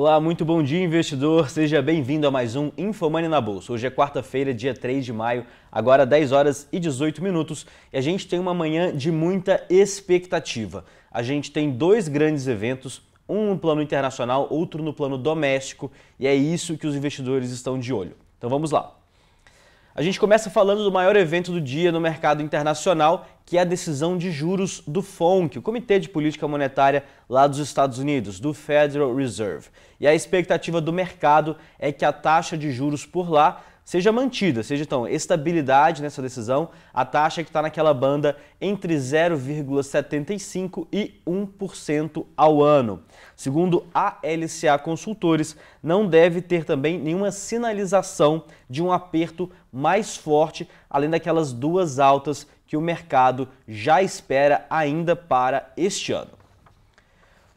Olá, muito bom dia, investidor. Seja bem-vindo a mais um Infomani na Bolsa. Hoje é quarta-feira, dia 3 de maio, agora 10 horas e 18 minutos, e a gente tem uma manhã de muita expectativa. A gente tem dois grandes eventos, um no plano internacional, outro no plano doméstico, e é isso que os investidores estão de olho. Então vamos lá. A gente começa falando do maior evento do dia no mercado internacional, que é a decisão de juros do FONC, o Comitê de Política Monetária lá dos Estados Unidos, do Federal Reserve. E a expectativa do mercado é que a taxa de juros por lá seja mantida, seja então estabilidade nessa decisão, a taxa que está naquela banda entre 0,75% e 1% ao ano. Segundo a LCA Consultores, não deve ter também nenhuma sinalização de um aperto mais forte, além daquelas duas altas que o mercado já espera ainda para este ano.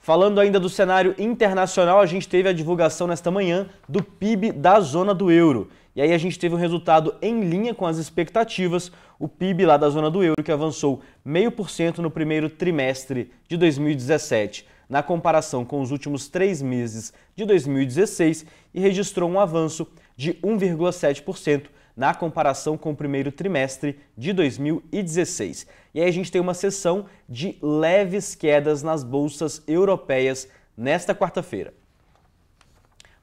Falando ainda do cenário internacional, a gente teve a divulgação nesta manhã do PIB da zona do euro. E aí a gente teve um resultado em linha com as expectativas, o PIB lá da zona do euro que avançou 0,5% no primeiro trimestre de 2017, na comparação com os últimos três meses de 2016, e registrou um avanço de 1,7% na comparação com o primeiro trimestre de 2016. E aí a gente tem uma sessão de leves quedas nas bolsas europeias nesta quarta-feira.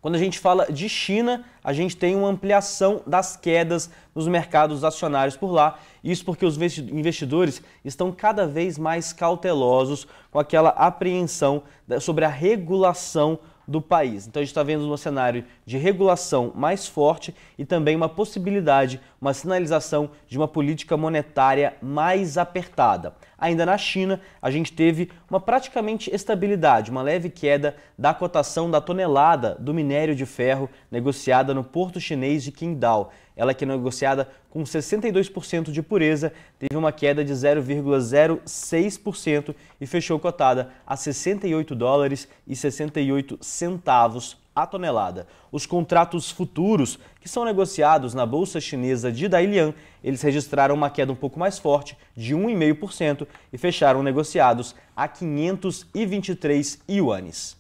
Quando a gente fala de China, a gente tem uma ampliação das quedas nos mercados acionários por lá. Isso porque os investidores estão cada vez mais cautelosos com aquela apreensão sobre a regulação do país. Então a gente está vendo um cenário de regulação mais forte e também uma possibilidade uma sinalização de uma política monetária mais apertada. Ainda na China, a gente teve uma praticamente estabilidade, uma leve queda da cotação da tonelada do minério de ferro negociada no porto chinês de Qingdao. Ela que é negociada com 62% de pureza, teve uma queda de 0,06% e fechou cotada a 68 dólares e 68 centavos a tonelada. Os contratos futuros, que são negociados na bolsa chinesa de Dalian, eles registraram uma queda um pouco mais forte, de 1,5%, e fecharam negociados a 523 yuanes.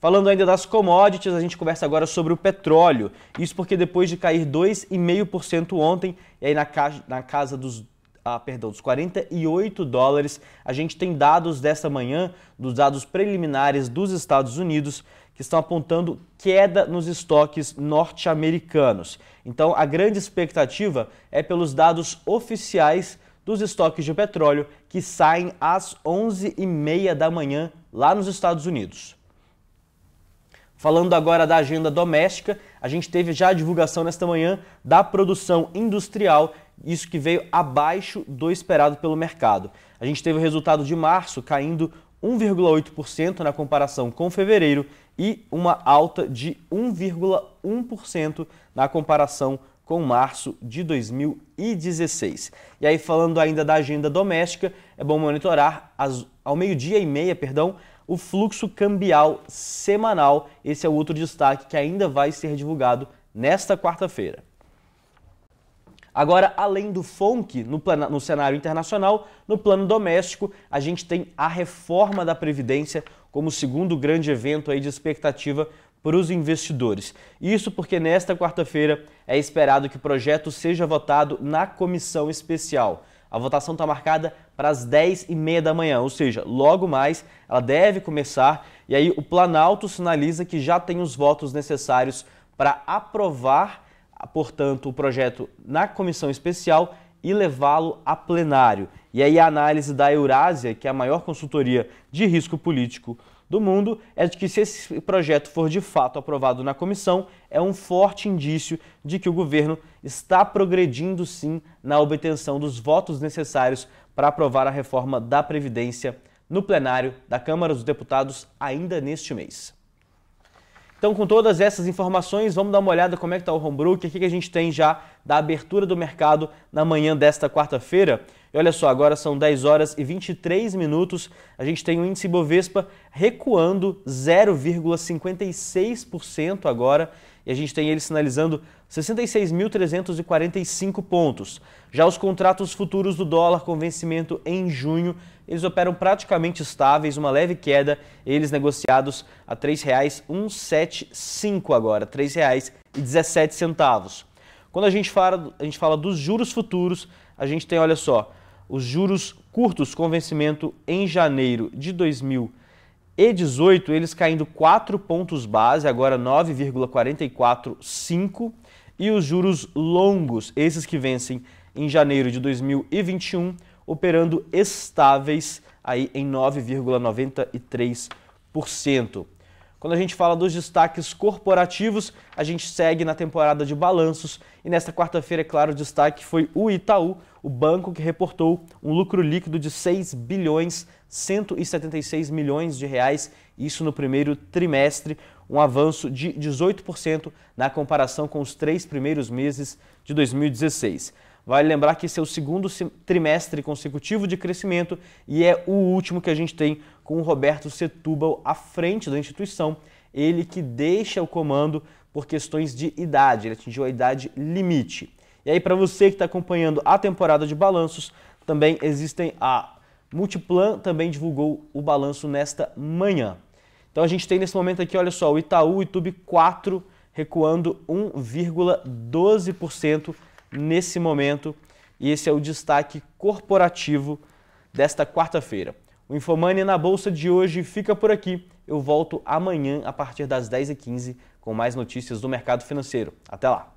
Falando ainda das commodities, a gente conversa agora sobre o petróleo. Isso porque depois de cair 2,5% ontem, e aí na, ca... na casa dos ah, perdão, dos 48 dólares. A gente tem dados dessa manhã, dos dados preliminares dos Estados Unidos, que estão apontando queda nos estoques norte-americanos. Então, a grande expectativa é pelos dados oficiais dos estoques de petróleo que saem às 11h30 da manhã lá nos Estados Unidos. Falando agora da agenda doméstica, a gente teve já a divulgação nesta manhã da produção industrial, isso que veio abaixo do esperado pelo mercado. A gente teve o resultado de março caindo 1,8% na comparação com fevereiro e uma alta de 1,1% na comparação com março de 2016. E aí falando ainda da agenda doméstica, é bom monitorar as, ao meio-dia e meia, perdão, o fluxo cambial semanal. Esse é o outro destaque que ainda vai ser divulgado nesta quarta-feira. Agora, além do FONC, no, no cenário internacional, no plano doméstico, a gente tem a reforma da Previdência como segundo grande evento aí de expectativa para os investidores. Isso porque nesta quarta-feira é esperado que o projeto seja votado na comissão especial. A votação está marcada para as 10h30 da manhã, ou seja, logo mais ela deve começar. E aí o Planalto sinaliza que já tem os votos necessários para aprovar portanto, o projeto na comissão especial e levá-lo a plenário. E aí a análise da Eurásia, que é a maior consultoria de risco político do mundo, é de que se esse projeto for de fato aprovado na comissão, é um forte indício de que o governo está progredindo sim na obtenção dos votos necessários para aprovar a reforma da Previdência no plenário da Câmara dos Deputados ainda neste mês. Então, com todas essas informações, vamos dar uma olhada como é que está o home o que, é que a gente tem já da abertura do mercado na manhã desta quarta-feira. E olha só, agora são 10 horas e 23 minutos, a gente tem o índice Bovespa recuando 0,56% agora, e a gente tem ele sinalizando 66.345 pontos. Já os contratos futuros do dólar com vencimento em junho, eles operam praticamente estáveis, uma leve queda, eles negociados a R$ 3,175 agora, R$ 3,17. Quando a gente fala, a gente fala dos juros futuros, a gente tem, olha só, os juros curtos com vencimento em janeiro de 2018, eles caindo 4 pontos base, agora 9,445, e os juros longos, esses que vencem em janeiro de 2021, operando estáveis aí em 9,93%. Quando a gente fala dos destaques corporativos, a gente segue na temporada de balanços e nesta quarta-feira, é claro, o destaque foi o Itaú, o banco que reportou um lucro líquido de 6 bilhões 176 milhões de reais, isso no primeiro trimestre, um avanço de 18% na comparação com os três primeiros meses de 2016. Vale lembrar que esse é o segundo trimestre consecutivo de crescimento e é o último que a gente tem com o Roberto Setúbal à frente da instituição. Ele que deixa o comando por questões de idade, ele atingiu a idade limite. E aí, para você que está acompanhando a temporada de balanços, também existem a Multiplan também divulgou o balanço nesta manhã. Então a gente tem nesse momento aqui, olha só, o Itaú e Tube 4 recuando 1,12% nesse momento. E esse é o destaque corporativo desta quarta-feira. O Infomani na Bolsa de hoje fica por aqui. Eu volto amanhã a partir das 10h15 com mais notícias do mercado financeiro. Até lá!